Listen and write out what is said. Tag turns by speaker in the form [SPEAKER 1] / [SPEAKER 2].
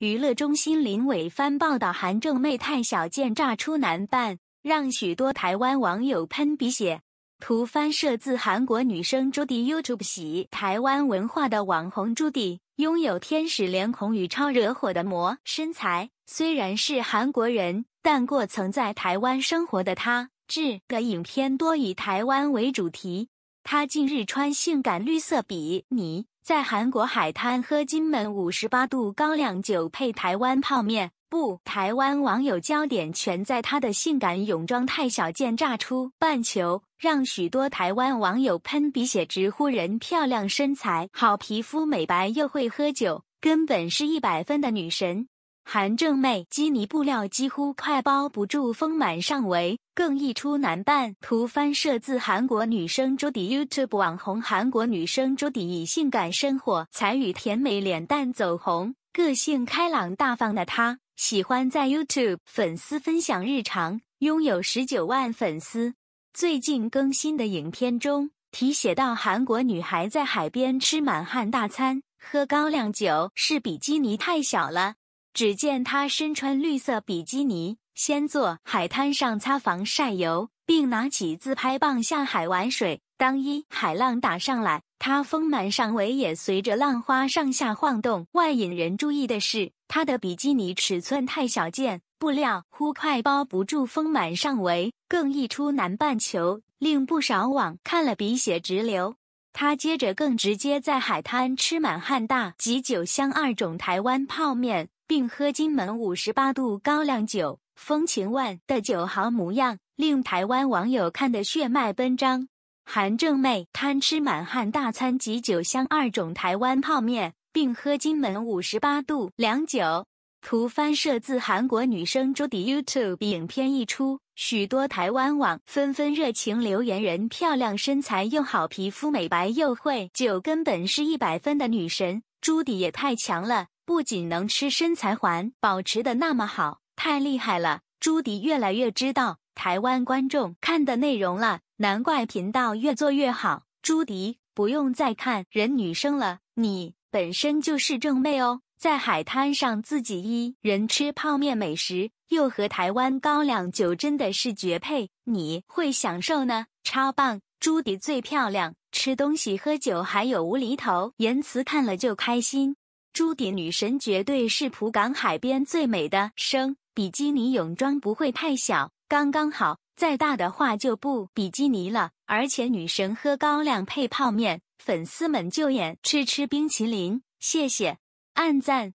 [SPEAKER 1] 娱乐中心林伟帆报道，韩正妹太小贱炸出男伴，让许多台湾网友喷鼻血。图翻摄自韩国女生朱迪 YouTube 喜台湾文化的网红朱迪，拥有天使脸孔与超惹火的模身材，虽然是韩国人，但过曾在台湾生活的他，制的影片多以台湾为主题。他近日穿性感绿色比你。在韩国海滩喝金门五十八度高粱酒配台湾泡面，不，台湾网友焦点全在她的性感泳装太小件炸出半球，让许多台湾网友喷鼻血直呼人漂亮，身材好，皮肤美白又会喝酒，根本是一百分的女神。韩正妹基尼布料几乎快包不住丰满上围，更一出难办。图翻摄自韩国女生朱迪 YouTube 网红韩国女生朱迪以性感生活、才与甜美脸蛋走红，个性开朗大方的她喜欢在 YouTube 粉丝分享日常，拥有十九万粉丝。最近更新的影片中，提写到韩国女孩在海边吃满汉大餐，喝高粱酒，是比基尼太小了。只见他身穿绿色比基尼，先坐海滩上擦防晒油，并拿起自拍棒下海玩水。当一海浪打上来，他丰满上围也随着浪花上下晃动。外引人注意的是，他的比基尼尺寸太小，件布料忽快包不住丰满上围，更溢出南半球，令不少网看了鼻血直流。他接着更直接在海滩吃满汉大及九香二种台湾泡面。并喝金门五十八度高粱酒，风情万的酒豪模样令台湾网友看得血脉奔张。韩正妹贪吃满汉大餐及酒香二种台湾泡面，并喝金门五十八度粮酒。图翻摄自韩国女生朱迪 YouTube 影片一出，许多台湾网纷纷热情留言：人漂亮，身材又好，皮肤美白又会酒，根本是一百分的女神。朱迪也太强了。不仅能吃，身材还保持的那么好，太厉害了！朱迪越来越知道台湾观众看的内容了，难怪频道越做越好。朱迪不用再看人女生了，你本身就是正妹哦。在海滩上自己一人吃泡面美食，又和台湾高粱酒真的是绝配，你会享受呢，超棒！朱迪最漂亮，吃东西、喝酒还有无厘头言辞，看了就开心。朱迪女神绝对是浦港海边最美的，生比基尼泳装不会太小，刚刚好，再大的话就不比基尼了。而且女神喝高粱配泡面，粉丝们就演吃吃冰淇淋，谢谢按赞。